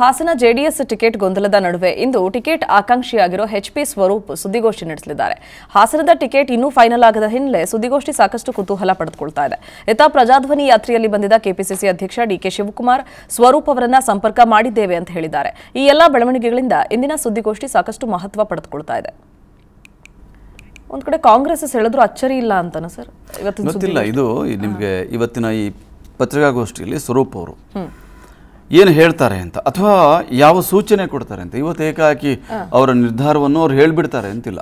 Hassan JDS ticket ಗೊಂದಲದ ನಡುವೆ ಇಂದು ಟಿಕೆಟ್ ಆಕಾಂಕ್ಷಿಯಾಗಿರೋ ಎಚ್ಪಿ ಸ್ವರೂಪ್ ಸುದ್ದಿಗೋಷ್ಠಿ ನಡೆಸಲಿದ್ದಾರೆ ಹಾಸನದ ಟಿಕೆಟ್ ಇನ್ನೂ ಫೈನಲ್ ಆಗದ ಹಿನ್ನೆಲೆ ಸುದ್ದಿಗೋಷ್ಠಿ ಸಾಕಷ್ಟು ಕುತೂಹಲ ಪಡೆದುಕೊಳ್ತಾ ಇದೆ ಇತ್ತ ಪ್ರಜಾಧ್ವನಿ ಯಾತ್ರೆಯಲ್ಲಿ ಬಂದಿದ್ದ ಕೆಪಿಸಿಸಿ ಅಧ್ಯಕ್ಷ ಡಿಕೆ ಶಿವಕುಮಾರ್ ಸ್ವರೂಪ್ ಅವರನ್ನ ಸಂಪರ್ಕ ಮಾಡಿದ್ದೇವೆ ಅಂತ ಹೇಳಿದ್ದಾರೆ ಈ ಎಲ್ಲ ಬೆಳವಣಿಗೆಗಳಿಂದ ಇಂದಿನ ಸುದ್ದಿಗೋಷ್ಠಿ ಸಾಕಷ್ಟು ಮಹತ್ವ ಪಡೆದುಕೊಳ್ತಾ ಇದೆ ಒಂದ್ ಕಡೆ ಕಾಂಗ್ರೆಸ್ ಹೇಳಿದ್ರು ಅಚ್ಚರಿ ಇಲ್ಲ ಅಂತಾನ ಸರ್ ಇವತ್ತಿನ ನಿಮಗೆ ಇವತ್ತಿನ ಈ ಪತ್ರಿಕಾಗೋಷ್ಠಿಯಲ್ಲಿ ಸ್ವರೂಪ್ ಅವರು ಏನು ಹೇಳ್ತಾರೆ ಅಂತ ಅಥವಾ ಯಾವ ಸೂಚನೆ ಕೊಡ್ತಾರೆ ಅಂತ ಇವತ್ತು ಏಕಾಕಿ ಅವರ ನಿರ್ಧಾರವನ್ನು ಅವ್ರು ಹೇಳ್ಬಿಡ್ತಾರೆ ಅಂತಿಲ್ಲ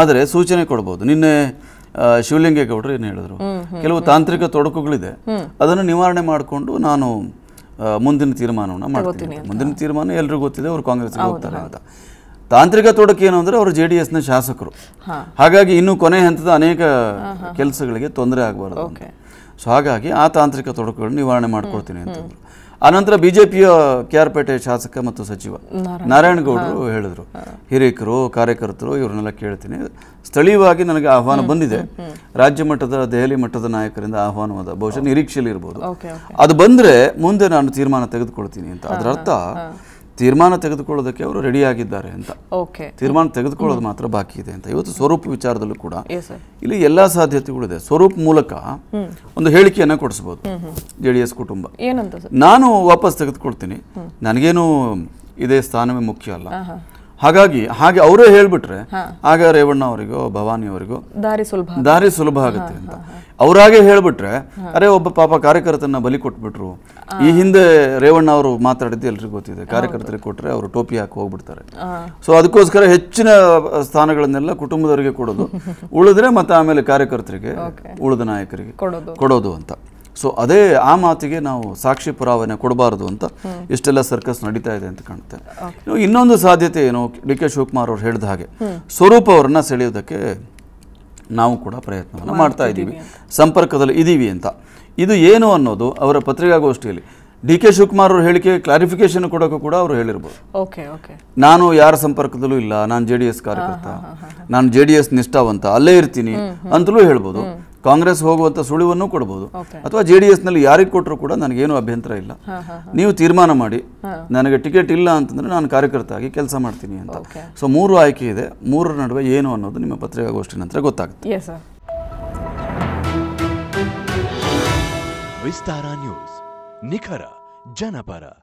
ಆದರೆ ಸೂಚನೆ ಕೊಡ್ಬೋದು ನಿನ್ನೆ ಶಿವಲಿಂಗೇಗೌಡರು ಏನು ಹೇಳಿದ್ರು ಕೆಲವು ತಾಂತ್ರಿಕ ತೊಡಕುಗಳಿದೆ ಅದನ್ನು ನಿವಾರಣೆ ಮಾಡಿಕೊಂಡು ನಾನು ಮುಂದಿನ ತೀರ್ಮಾನವನ್ನು ಮಾಡ್ತೀನಿ ಮುಂದಿನ ತೀರ್ಮಾನ ಎಲ್ರಿಗೂ ಗೊತ್ತಿದೆ ಅವರು ಕಾಂಗ್ರೆಸ್ಗೆ ಹೋಗ್ತಾರೆ ಅಂತ ತಾಂತ್ರಿಕ ತೊಡಕು ಏನು ಅಂದರೆ ಅವರು ಜೆ ಡಿ ಎಸ್ನ ಶಾಸಕರು ಹಾಗಾಗಿ ಇನ್ನೂ ಕೊನೆ ಹಂತದ ಅನೇಕ ಕೆಲಸಗಳಿಗೆ ತೊಂದರೆ ಆಗಬಾರ್ದು ಸೊ ಹಾಗಾಗಿ ಆ ತಾಂತ್ರಿಕ ತೊಡಕುಗಳನ್ನು ನಿವಾರಣೆ ಮಾಡ್ಕೊಡ್ತೀನಿ ಅಂತಂದರು ಆನಂತರ ಬಿಜೆಪಿಯ ಕೆ ಆರ್ ಪೇಟೆ ಶಾಸಕ ಮತ್ತು ಸಚಿವ ನಾರಾಯಣಗೌಡರು ಹೇಳಿದರು ಹಿರಿಯಕರು ಕಾರ್ಯಕರ್ತರು ಇವ್ರನ್ನೆಲ್ಲ ಕೇಳ್ತೀನಿ ಸ್ಥಳೀಯವಾಗಿ ನನಗೆ ಆಹ್ವಾನ ಬಂದಿದೆ ರಾಜ್ಯ ಮಟ್ಟದ ದೆಹಲಿ ಮಟ್ಟದ ನಾಯಕರಿಂದ ಆಹ್ವಾನವಾದ ಬಹುಶಃ ನಿರೀಕ್ಷೆಯಲ್ಲಿ ಇರ್ಬೋದು ಅದು ಬಂದರೆ ಮುಂದೆ ನಾನು ತೀರ್ಮಾನ ತೆಗೆದುಕೊಳ್ತೀನಿ ಅಂತ ಅದರ ಅರ್ಥ ತೀರ್ಮಾನ ತೆಗೆದುಕೊಳ್ಳೋದಕ್ಕೆ ಅವರು ರೆಡಿ ಆಗಿದ್ದಾರೆ ಅಂತ ತೀರ್ಮಾನ ತೆಗೆದುಕೊಳ್ಳೋದು ಮಾತ್ರ ಬಾಕಿ ಇದೆ ಅಂತ ಇವತ್ತು ಸ್ವರೂಪ ವಿಚಾರದಲ್ಲೂ ಕೂಡ ಇಲ್ಲಿ ಎಲ್ಲ ಸಾಧ್ಯತೆಗಳಿದೆ ಸ್ವರೂಪ ಮೂಲಕ ಒಂದು ಹೇಳಿಕೆಯನ್ನ ಕೊಡಿಸಬಹುದು ಜೆ ಡಿ ಎಸ್ ಕುಟುಂಬ ನಾನು ವಾಪಸ್ ತೆಗೆದುಕೊಳ್ತೀನಿ ನನಗೇನು ಇದೇ ಸ್ಥಾನವೇ ಮುಖ್ಯ ಅಲ್ಲ ಹಾಗಾಗಿ ಹಾಗೆ ಅವರೇ ಹೇಳ್ಬಿಟ್ರೆ ಆಗ ರೇವಣ್ಣ ಅವರಿಗೋ ಭವಾನಿ ಅವರಿಗೋ ದಾರಿ ಸುಲಭ ದಾರಿ ಸುಲಭ ಆಗುತ್ತೆ ಅಂತ ಅವರಾಗೆ ಹೇಳ್ಬಿಟ್ರೆ ಅರೆ ಒಬ್ಬ ಪಾಪ ಕಾರ್ಯಕರ್ತನ ಬಲಿ ಕೊಟ್ಬಿಟ್ರು ಈ ಹಿಂದೆ ರೇವಣ್ಣ ಅವರು ಮಾತಾಡಿದ್ದು ಎಲ್ರಿಗೂ ಗೊತ್ತಿದೆ ಕಾರ್ಯಕರ್ತರಿಗೆ ಕೊಟ್ರೆ ಅವರು ಟೋಪಿ ಹಾಕಿ ಹೋಗ್ಬಿಡ್ತಾರೆ ಸೊ ಅದಕ್ಕೋಸ್ಕರ ಹೆಚ್ಚಿನ ಸ್ಥಾನಗಳನ್ನೆಲ್ಲ ಕುಟುಂಬದವರಿಗೆ ಕೊಡೋದು ಉಳಿದ್ರೆ ಮತ್ತೆ ಆಮೇಲೆ ಕಾರ್ಯಕರ್ತರಿಗೆ ಉಳಿದ ನಾಯಕರಿಗೆ ಕೊಡೋದು ಅಂತ ಸೊ ಅದೇ ಆ ಮಾತಿಗೆ ನಾವು ಸಾಕ್ಷಿ ಪುರಾವಣೆ ಕೊಡಬಾರ್ದು ಅಂತ ಇಷ್ಟೆಲ್ಲ ಸರ್ಕಸ್ ನಡೀತಾ ಇದೆ ಅಂತ ಕಾಣುತ್ತೆ ಇನ್ನೊಂದು ಸಾಧ್ಯತೆ ಏನು ಡಿ ಕೆ ಶಿವಕುಮಾರ್ ಅವರು ಹೇಳಿದ ಹಾಗೆ ಸ್ವರೂಪ ಅವರನ್ನ ಸೆಳೆಯೋದಕ್ಕೆ ನಾವು ಕೂಡ ಪ್ರಯತ್ನವನ್ನು ಮಾಡ್ತಾ ಇದ್ದೀವಿ ಸಂಪರ್ಕದಲ್ಲಿ ಇದ್ದೀವಿ ಅಂತ ಇದು ಏನು ಅನ್ನೋದು ಅವರ ಪತ್ರಿಕಾಗೋಷ್ಠಿಯಲ್ಲಿ ಡಿ ಕೆ ಶಿವಕುಮಾರ್ ಅವರು ಹೇಳಿಕೆ ಕ್ಲಾರಿಫಿಕೇಶನ್ ಕೊಡೋಕ್ಕೂ ಕೂಡ ಅವರು ಹೇಳಿರ್ಬೋದು ಓಕೆ ಓಕೆ ನಾನು ಯಾರ ಸಂಪರ್ಕದಲ್ಲೂ ಇಲ್ಲ ನಾನು ಜೆ ಡಿ ಎಸ್ ಕಾರ್ಯಕರ್ತ ನಾನು ಜೆ ಡಿ ಎಸ್ ನಿಷ್ಠಾವಂತ ಅಲ್ಲೇ ಇರ್ತೀನಿ ಅಂತಲೂ ಹೇಳ್ಬೋದು ಕಾಂಗ್ರೆಸ್ ಹೋಗುವಂತ ಸುಳಿವನ್ನು ಕೊಡಬಹುದು ಅಥವಾ ಜೆ ಡಿ ಎಸ್ನಲ್ಲಿ ಯಾರಿಗೆ ಕೊಟ್ಟರು ಕೂಡ ನನಗೇನು ಅಭ್ಯಂತರ ಇಲ್ಲ ನೀವು ತೀರ್ಮಾನ ಮಾಡಿ ನನಗೆ ಟಿಕೆಟ್ ಇಲ್ಲ ಅಂತಂದ್ರೆ ನಾನು ಕಾರ್ಯಕರ್ತ ಆಗಿ ಕೆಲಸ ಮಾಡ್ತೀನಿ ಅಂತ ಸೊ ಮೂರು ಆಯ್ಕೆ ಇದೆ ಮೂರರ ನಡುವೆ ಏನು ಅನ್ನೋದು ನಿಮ್ಮ ಪತ್ರಿಕಾಗೋಷ್ಠಿ ನಂತರ ಗೊತ್ತಾಗುತ್ತೆ ವಿಸ್ತಾರ ನ್ಯೂಸ್ ನಿಖರ ಜನಪರ